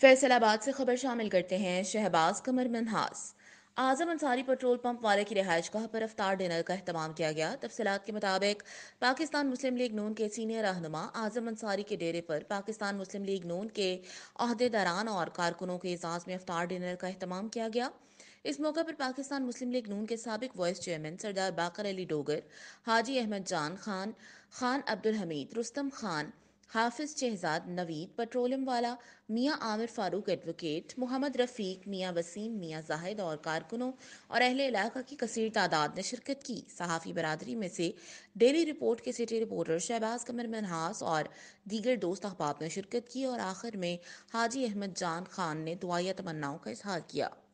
फैसलाबाद से खबर शामिल करते हैं शहबाज कमर मनहास आजम अंसारी पेट्रोल पंप वाले की रिहायश गह पर अफ्तार डिनर का अहतमाम किया गया तफसलत के मुताबिक पाकिस्तान मुस्लिम लीग नून के सीनियर रहनुमा आजम अंसारी के डेरे पर पाकिस्तान मुस्लिम लीग नून के अहदेदारान और कारकुनों के एजाज में अफ्तार डिनर का अहतमाम किया गया इस मौके पर पाकिस्तान मुस्लिम लीग नून के सबक vice chairman Sardar Baqar Ali Dogar Haji Ahmad Jan Khan Khan Abdul Hameed Rustam Khan Hafiz Shahzad Naveed petroleum वाला मियाँ आमिर फारूक एडवोकेट मोहम्मद रफ़ीक मियाँ वसीम मियाँ जाहिद और कारकुनों और अहले इलाका की कसर तादाद ने शिरकत की सहाफ़ी बरदरी में से डेली रिपोर्ट के सिटी रिपोर्टर शहबाज कमर मनहास और दीगर दोस्त अहबाब ने शिरकत की और आखिर में हाजी अहमद जान खान ने दुआया तमन्नाओं का इजहार किया